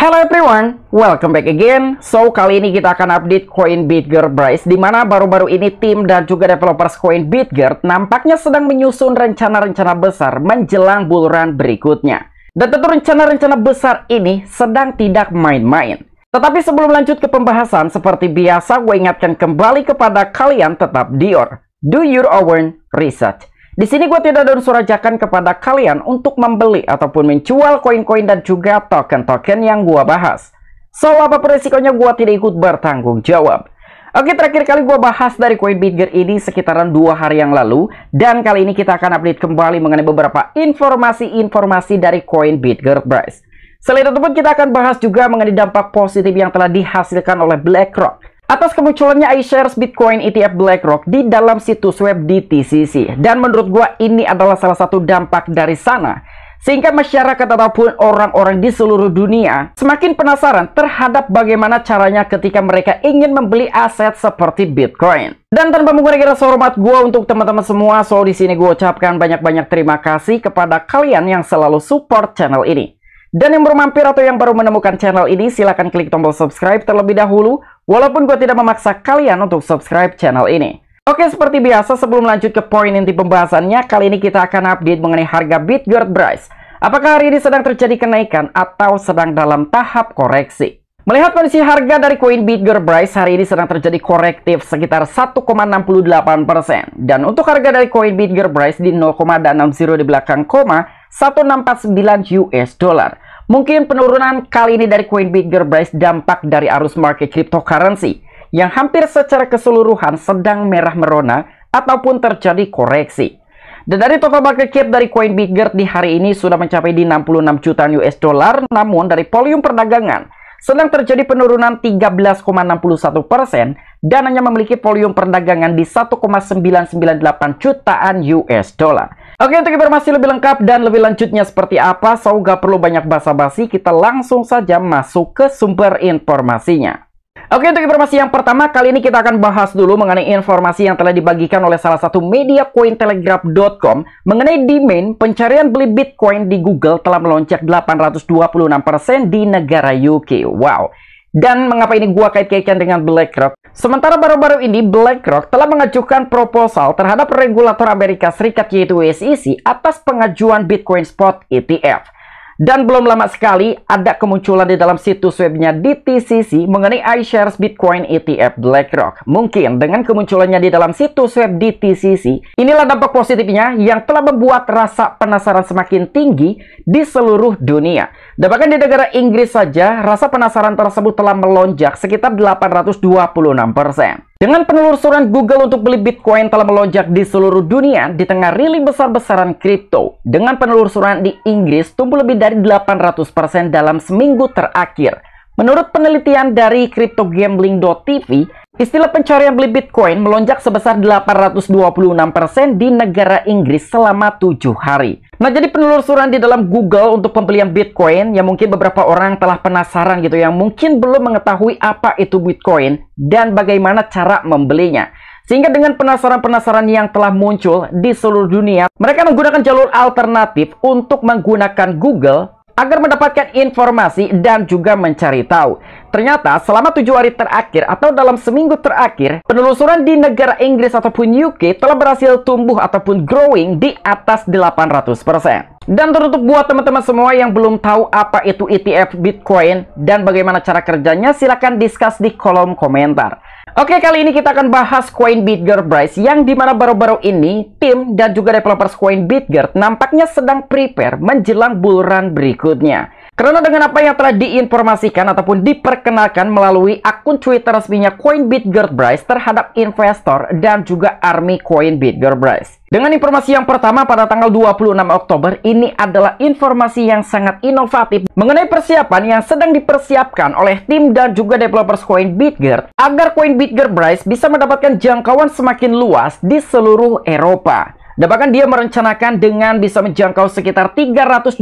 Hello everyone, welcome back again. So, kali ini kita akan update koin Bitger Bryce di mana baru-baru ini tim dan juga developers koin Bitger nampaknya sedang menyusun rencana-rencana besar menjelang bulan berikutnya. Dan tentu rencana-rencana besar ini sedang tidak main-main. Tetapi sebelum lanjut ke pembahasan, seperti biasa gue ingatkan kembali kepada kalian tetap dior. Do your own research. Di sini gue tidak ada unsur ajakan kepada kalian untuk membeli ataupun menjual koin-koin dan juga token-token yang gue bahas. So, apa resikonya gue tidak ikut bertanggung jawab. Oke, terakhir kali gue bahas dari koin Bitger ini sekitaran dua hari yang lalu. Dan kali ini kita akan update kembali mengenai beberapa informasi-informasi dari koin Bitger Price. Selain itu pun kita akan bahas juga mengenai dampak positif yang telah dihasilkan oleh BlackRock atas kemunculannya iShares Bitcoin ETF BlackRock di dalam situs web DTCC. Dan menurut gua ini adalah salah satu dampak dari sana. Sehingga masyarakat ataupun orang-orang di seluruh dunia semakin penasaran terhadap bagaimana caranya ketika mereka ingin membeli aset seperti Bitcoin. Dan tanpa mengurangi rasa hormat gue untuk teman-teman semua, so di sini gue ucapkan banyak-banyak terima kasih kepada kalian yang selalu support channel ini. Dan yang baru mampir atau yang baru menemukan channel ini, silahkan klik tombol subscribe terlebih dahulu, walaupun gue tidak memaksa kalian untuk subscribe channel ini. Oke, seperti biasa sebelum lanjut ke poin inti pembahasannya, kali ini kita akan update mengenai harga BitGuard Price. Apakah hari ini sedang terjadi kenaikan atau sedang dalam tahap koreksi? Melihat kondisi harga dari koin BitGuard Price hari ini sedang terjadi korektif sekitar 1,68%. Dan untuk harga dari koin BitGuard Price di 0,60 di belakang koma, 1649 US dollar. Mungkin penurunan kali ini dari Coin Bigger Price dampak dari arus market cryptocurrency yang hampir secara keseluruhan sedang merah merona ataupun terjadi koreksi. Dan dari total market cap dari Coin Bigger di hari ini sudah mencapai di 66 jutaan US dollar, namun dari volume perdagangan sedang terjadi penurunan 13,61% persen dan hanya memiliki volume perdagangan di 1,998 jutaan US dollar. Oke untuk informasi lebih lengkap dan lebih lanjutnya seperti apa, so gak perlu banyak basa-basi, kita langsung saja masuk ke sumber informasinya. Oke untuk informasi yang pertama, kali ini kita akan bahas dulu mengenai informasi yang telah dibagikan oleh salah satu media Cointelegraph.com mengenai demand pencarian beli Bitcoin di Google telah melonjak 826% di negara UK. Wow, dan mengapa ini gua kait-kaitkan dengan BlackRock? Sementara baru-baru ini BlackRock telah mengajukan proposal terhadap regulator Amerika Serikat yaitu SEC atas pengajuan Bitcoin Spot ETF. Dan belum lama sekali ada kemunculan di dalam situs webnya DTCC mengenai iShares Bitcoin ETF BlackRock. Mungkin dengan kemunculannya di dalam situs web DTCC, inilah dampak positifnya yang telah membuat rasa penasaran semakin tinggi di seluruh dunia. Dan bahkan di negara Inggris saja, rasa penasaran tersebut telah melonjak sekitar 826 persen. Dengan penelusuran Google untuk beli Bitcoin telah melonjak di seluruh dunia di tengah rilis besar-besaran kripto. Dengan penelusuran di Inggris tumbuh lebih dari 800% dalam seminggu terakhir. Menurut penelitian dari cryptogambling.tv, Istilah pencarian beli Bitcoin melonjak sebesar 826% di negara Inggris selama tujuh hari. Nah, jadi penelusuran di dalam Google untuk pembelian Bitcoin yang mungkin beberapa orang telah penasaran gitu yang mungkin belum mengetahui apa itu Bitcoin dan bagaimana cara membelinya. Sehingga dengan penasaran-penasaran yang telah muncul di seluruh dunia, mereka menggunakan jalur alternatif untuk menggunakan Google agar mendapatkan informasi dan juga mencari tahu. Ternyata selama tujuh hari terakhir atau dalam seminggu terakhir, penelusuran di negara Inggris ataupun UK telah berhasil tumbuh ataupun growing di atas 800%. Dan teruntuk buat teman-teman semua yang belum tahu apa itu ETF Bitcoin dan bagaimana cara kerjanya, silahkan discuss di kolom komentar. Oke, kali ini kita akan bahas Coin Bitger Bryce yang dimana baru-baru ini tim dan juga developer Coin Bitger nampaknya sedang prepare menjelang bulan berikutnya. Karena dengan apa yang telah diinformasikan ataupun diperkenalkan melalui akun Twitter resminya Coinbit Gerbrice terhadap investor dan juga army Coinbit Gerbrice. Dengan informasi yang pertama pada tanggal 26 Oktober ini adalah informasi yang sangat inovatif mengenai persiapan yang sedang dipersiapkan oleh tim dan juga developers CoinBitGer agar CoinBitGer Bryce bisa mendapatkan jangkauan semakin luas di seluruh Eropa. Dan bahkan dia merencanakan dengan bisa menjangkau sekitar 320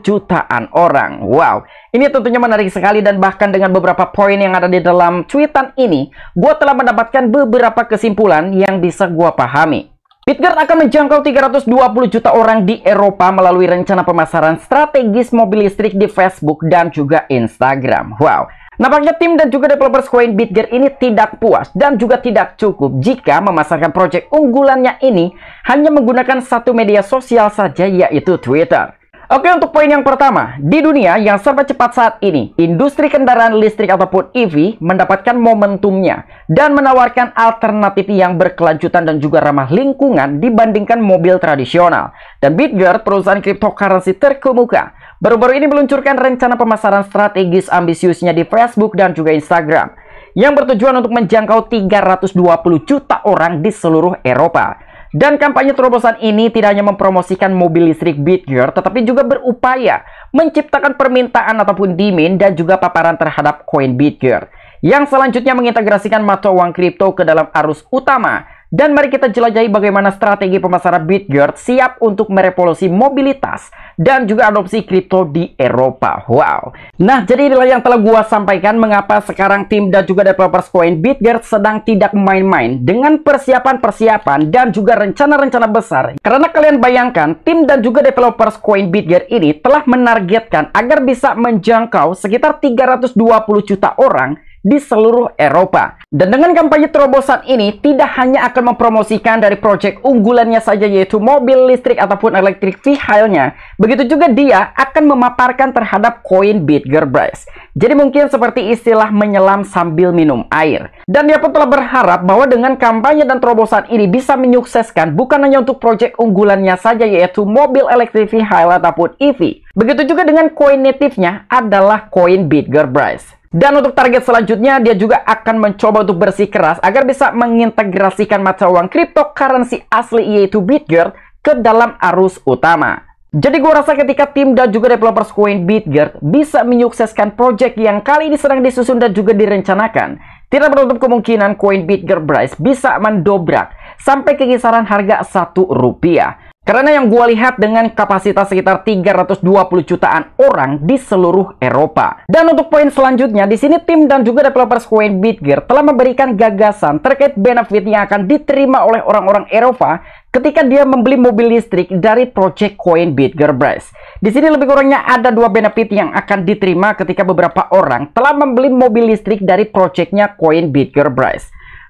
jutaan orang. Wow, ini tentunya menarik sekali dan bahkan dengan beberapa poin yang ada di dalam cuitan ini, gue telah mendapatkan beberapa kesimpulan yang bisa gue pahami. Bitgard akan menjangkau 320 juta orang di Eropa melalui rencana pemasaran strategis mobil listrik di Facebook dan juga Instagram. Wow, Nampaknya tim dan juga developer Square Bitger ini tidak puas dan juga tidak cukup jika memasarkan proyek unggulannya ini hanya menggunakan satu media sosial saja yaitu Twitter. Oke untuk poin yang pertama, di dunia yang serba cepat saat ini, industri kendaraan listrik ataupun EV mendapatkan momentumnya dan menawarkan alternatif yang berkelanjutan dan juga ramah lingkungan dibandingkan mobil tradisional. Dan Bitger, perusahaan cryptocurrency terkemuka, baru-baru ini meluncurkan rencana pemasaran strategis ambisiusnya di Facebook dan juga Instagram yang bertujuan untuk menjangkau 320 juta orang di seluruh Eropa. Dan kampanye terobosan ini tidak hanya mempromosikan mobil listrik Bitgear, tetapi juga berupaya menciptakan permintaan ataupun demand dan juga paparan terhadap koin Bitgear. Yang selanjutnya mengintegrasikan mata uang kripto ke dalam arus utama dan mari kita jelajahi bagaimana strategi pemasaran Bitgert siap untuk merevolusi mobilitas dan juga adopsi kripto di Eropa. Wow. Nah, jadi inilah yang telah gua sampaikan mengapa sekarang tim dan juga developer coin Bitgert sedang tidak main-main dengan persiapan-persiapan dan juga rencana-rencana besar. Karena kalian bayangkan, tim dan juga developer coin Bitgert ini telah menargetkan agar bisa menjangkau sekitar 320 juta orang di seluruh Eropa. Dan dengan kampanye terobosan ini, tidak hanya akan mempromosikan dari proyek unggulannya saja yaitu mobil listrik ataupun elektrik vehicle-nya, begitu juga dia akan memaparkan terhadap koin Bitger Price. Jadi mungkin seperti istilah menyelam sambil minum air. Dan dia pun telah berharap bahwa dengan kampanye dan terobosan ini bisa menyukseskan bukan hanya untuk proyek unggulannya saja yaitu mobil elektrik vehicle ataupun EV. Begitu juga dengan koin native-nya adalah koin Bitger Price. Dan untuk target selanjutnya, dia juga akan mencoba untuk bersih keras agar bisa mengintegrasikan mata uang kripto cryptocurrency asli yaitu Bitgear ke dalam arus utama. Jadi gue rasa ketika tim dan juga developer Coin Bitgear bisa menyukseskan project yang kali ini sedang disusun dan juga direncanakan, tidak menutup kemungkinan Coin Bitgear Price bisa mendobrak sampai ke kisaran harga satu rupiah. Karena yang gue lihat dengan kapasitas sekitar 320 jutaan orang di seluruh Eropa. Dan untuk poin selanjutnya, di sini tim dan juga developer Square Bitgear telah memberikan gagasan terkait benefit yang akan diterima oleh orang-orang Eropa ketika dia membeli mobil listrik dari project Coin Bitger Brace. Di sini lebih kurangnya ada dua benefit yang akan diterima ketika beberapa orang telah membeli mobil listrik dari projectnya Coin Bitger Brace.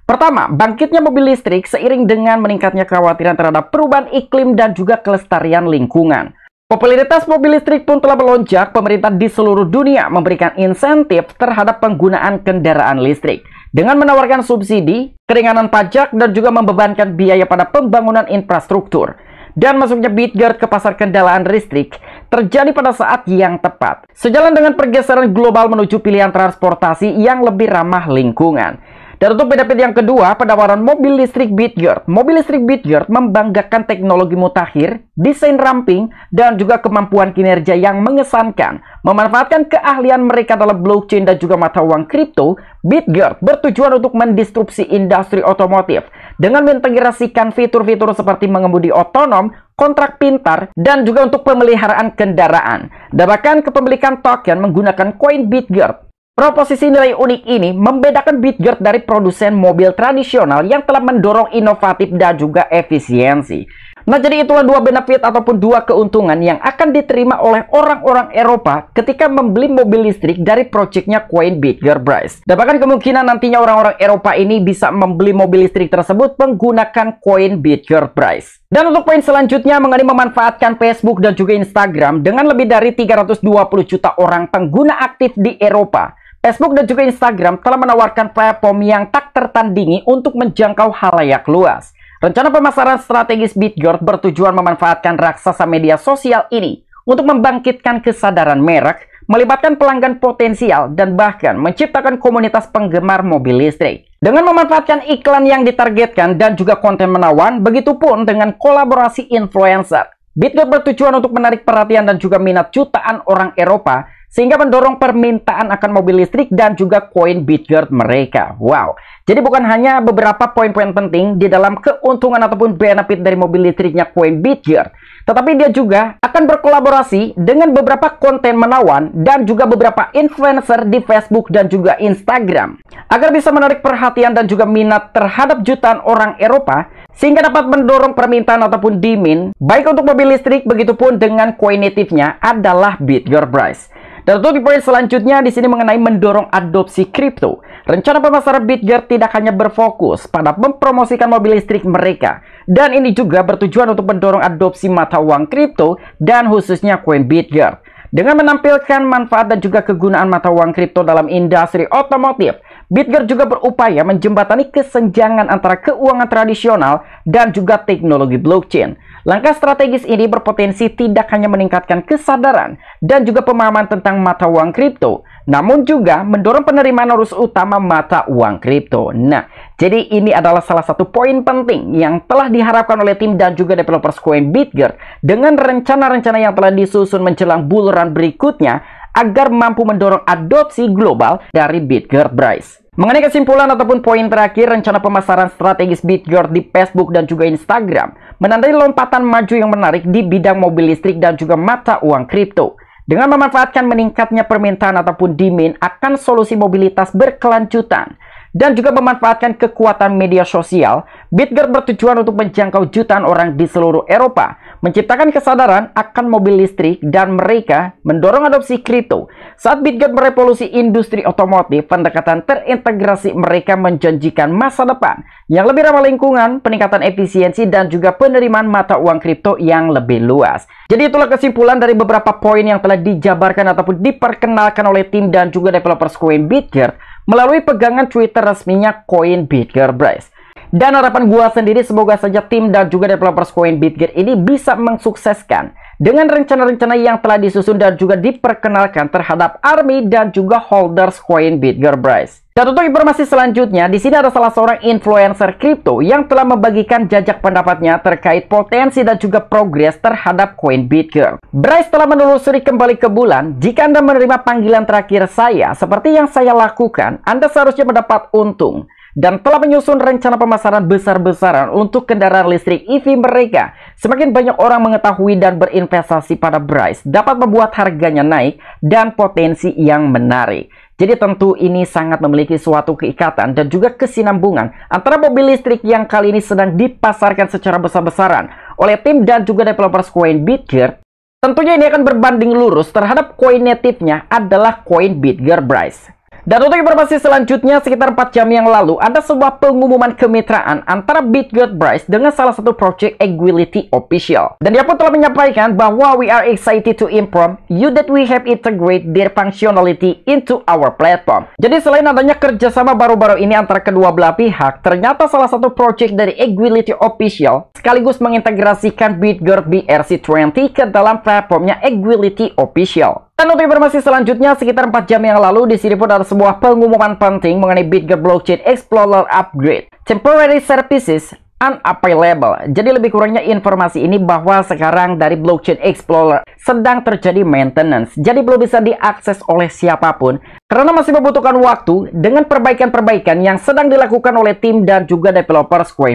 Pertama, bangkitnya mobil listrik seiring dengan meningkatnya kekhawatiran terhadap perubahan iklim dan juga kelestarian lingkungan. Popularitas mobil listrik pun telah melonjak, pemerintah di seluruh dunia memberikan insentif terhadap penggunaan kendaraan listrik. Dengan menawarkan subsidi, keringanan pajak, dan juga membebankan biaya pada pembangunan infrastruktur dan masuknya Bitguard ke pasar kendaraan listrik terjadi pada saat yang tepat. Sejalan dengan pergeseran global menuju pilihan transportasi yang lebih ramah lingkungan. Dan untuk benefit yang kedua, penawaran mobil listrik Bitgert. Mobil listrik Bitgert membanggakan teknologi mutakhir, desain ramping, dan juga kemampuan kinerja yang mengesankan. Memanfaatkan keahlian mereka dalam blockchain dan juga mata uang kripto, Bitgert bertujuan untuk mendistrupsi industri otomotif dengan mengintegrasikan fitur-fitur seperti mengemudi otonom, kontrak pintar, dan juga untuk pemeliharaan kendaraan. Dan bahkan kepemilikan token menggunakan koin Bitgert Proposisi nilai unik ini membedakan Bitgert dari produsen mobil tradisional yang telah mendorong inovatif dan juga efisiensi. Nah jadi itulah dua benefit ataupun dua keuntungan yang akan diterima oleh orang-orang Eropa ketika membeli mobil listrik dari proyeknya Coin Bitger Price. Dan bahkan kemungkinan nantinya orang-orang Eropa ini bisa membeli mobil listrik tersebut menggunakan Coin Bitger Price. Dan untuk poin selanjutnya mengenai memanfaatkan Facebook dan juga Instagram dengan lebih dari 320 juta orang pengguna aktif di Eropa. Facebook dan juga Instagram telah menawarkan platform yang tak tertandingi untuk menjangkau halayak luas. Rencana pemasaran strategis Bitgord bertujuan memanfaatkan raksasa media sosial ini untuk membangkitkan kesadaran merek, melibatkan pelanggan potensial, dan bahkan menciptakan komunitas penggemar mobil listrik. Dengan memanfaatkan iklan yang ditargetkan dan juga konten menawan, begitupun dengan kolaborasi influencer. Bitgord bertujuan untuk menarik perhatian dan juga minat jutaan orang Eropa sehingga mendorong permintaan akan mobil listrik dan juga koin Bitgert mereka. Wow. Jadi bukan hanya beberapa poin-poin penting di dalam keuntungan ataupun benefit dari mobil listriknya koin Bitgert, tetapi dia juga akan berkolaborasi dengan beberapa konten menawan dan juga beberapa influencer di Facebook dan juga Instagram agar bisa menarik perhatian dan juga minat terhadap jutaan orang Eropa sehingga dapat mendorong permintaan ataupun demand baik untuk mobil listrik begitupun dengan koin native-nya adalah Bitger Price di poin selanjutnya di sini mengenai mendorong adopsi kripto. Rencana pemasaran Bitger tidak hanya berfokus pada mempromosikan mobil listrik mereka, dan ini juga bertujuan untuk mendorong adopsi mata uang kripto dan khususnya koin Bitger. Dengan menampilkan manfaat dan juga kegunaan mata uang kripto dalam industri otomotif, Bitger juga berupaya menjembatani kesenjangan antara keuangan tradisional dan juga teknologi blockchain. Langkah strategis ini berpotensi tidak hanya meningkatkan kesadaran dan juga pemahaman tentang mata uang kripto, namun juga mendorong penerimaan arus utama mata uang kripto. Nah, jadi ini adalah salah satu poin penting yang telah diharapkan oleh tim dan juga developer Square Bitger dengan rencana-rencana yang telah disusun menjelang bulan berikutnya agar mampu mendorong adopsi global dari Bitger Price. Mengenai kesimpulan ataupun poin terakhir rencana pemasaran strategis Bitgert di Facebook dan juga Instagram, menandai lompatan maju yang menarik di bidang mobil listrik dan juga mata uang kripto. Dengan memanfaatkan meningkatnya permintaan ataupun demand akan solusi mobilitas berkelanjutan, dan juga memanfaatkan kekuatan media sosial, Bitger bertujuan untuk menjangkau jutaan orang di seluruh Eropa, menciptakan kesadaran akan mobil listrik dan mereka mendorong adopsi kripto. Saat Bitger merevolusi industri otomotif, pendekatan terintegrasi mereka menjanjikan masa depan yang lebih ramah lingkungan, peningkatan efisiensi, dan juga penerimaan mata uang kripto yang lebih luas. Jadi itulah kesimpulan dari beberapa poin yang telah dijabarkan ataupun diperkenalkan oleh tim dan juga developer Square Bitger melalui pegangan Twitter resminya Coin Bitger Bryce. Dan harapan gua sendiri semoga saja tim dan juga developers Coin Bitger ini bisa mensukseskan dengan rencana-rencana yang telah disusun dan juga diperkenalkan terhadap ARMY dan juga holders koin Price. Dan untuk informasi selanjutnya, di sini ada salah seorang influencer kripto yang telah membagikan jajak pendapatnya terkait potensi dan juga progres terhadap koin Bitcoin. Bryce telah menelusuri kembali ke bulan, jika Anda menerima panggilan terakhir saya, seperti yang saya lakukan, Anda seharusnya mendapat untung dan telah menyusun rencana pemasaran besar-besaran untuk kendaraan listrik EV mereka. Semakin banyak orang mengetahui dan berinvestasi pada Bryce dapat membuat harganya naik dan potensi yang menarik. Jadi tentu ini sangat memiliki suatu keikatan dan juga kesinambungan antara mobil listrik yang kali ini sedang dipasarkan secara besar-besaran oleh tim dan juga developer coin Bitger. Tentunya ini akan berbanding lurus terhadap koin native-nya adalah koin Bitger Bryce. Dan untuk informasi selanjutnya, sekitar 4 jam yang lalu, ada sebuah pengumuman kemitraan antara BitGet Bryce dengan salah satu project Equality Official. Dan dia pun telah menyampaikan bahwa we are excited to inform you that we have integrate their functionality into our platform. Jadi selain adanya kerjasama baru-baru ini antara kedua belah pihak, ternyata salah satu project dari Equality Official sekaligus mengintegrasikan BitGet BRC20 ke dalam platformnya Equality Official. Dan untuk informasi selanjutnya, sekitar 4 jam yang lalu di sini pun ada sebuah pengumuman penting mengenai Bitget Blockchain Explorer Upgrade. Temporary Services unavailable. Jadi lebih kurangnya informasi ini bahwa sekarang dari Blockchain Explorer sedang terjadi maintenance. Jadi belum bisa diakses oleh siapapun karena masih membutuhkan waktu dengan perbaikan-perbaikan yang sedang dilakukan oleh tim dan juga developer Square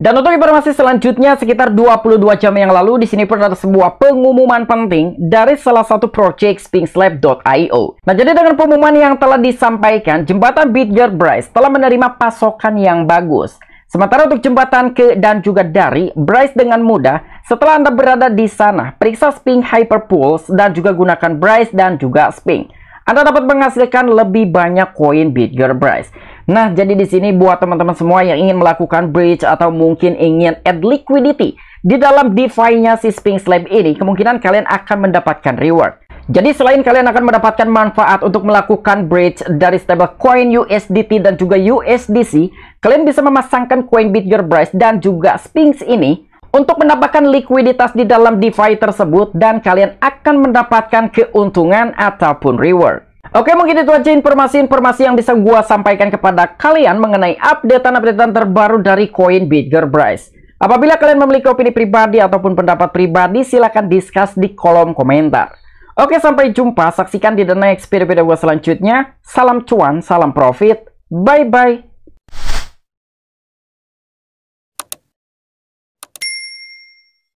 Dan untuk informasi selanjutnya sekitar 22 jam yang lalu di sini pernah ada sebuah pengumuman penting dari salah satu project sphinxlab.io. Nah, jadi dengan pengumuman yang telah disampaikan, jembatan Bitger Bryce telah menerima pasokan yang bagus. Sementara untuk jembatan ke dan juga dari, Bryce dengan mudah. Setelah Anda berada di sana, periksa spring hyperpulse dan juga gunakan Bryce dan juga spring. Anda dapat menghasilkan lebih banyak koin bigger Bryce. Nah, jadi di sini buat teman-teman semua yang ingin melakukan bridge atau mungkin ingin add liquidity di dalam DeFi-nya si Sphinx slab ini, kemungkinan kalian akan mendapatkan reward. Jadi selain kalian akan mendapatkan manfaat untuk melakukan bridge dari stablecoin USDT dan juga USDC, kalian bisa memasangkan coin Bitger Bridge dan juga Sphinx ini untuk mendapatkan likuiditas di dalam DeFi tersebut dan kalian akan mendapatkan keuntungan ataupun reward. Oke mungkin itu aja informasi-informasi yang bisa gua sampaikan kepada kalian mengenai updatean-updatean terbaru dari coin Bitger Bryce. Apabila kalian memiliki opini pribadi ataupun pendapat pribadi silahkan discuss di kolom komentar. Oke, sampai jumpa. Saksikan di the next video-video selanjutnya. Salam cuan, salam profit. Bye-bye.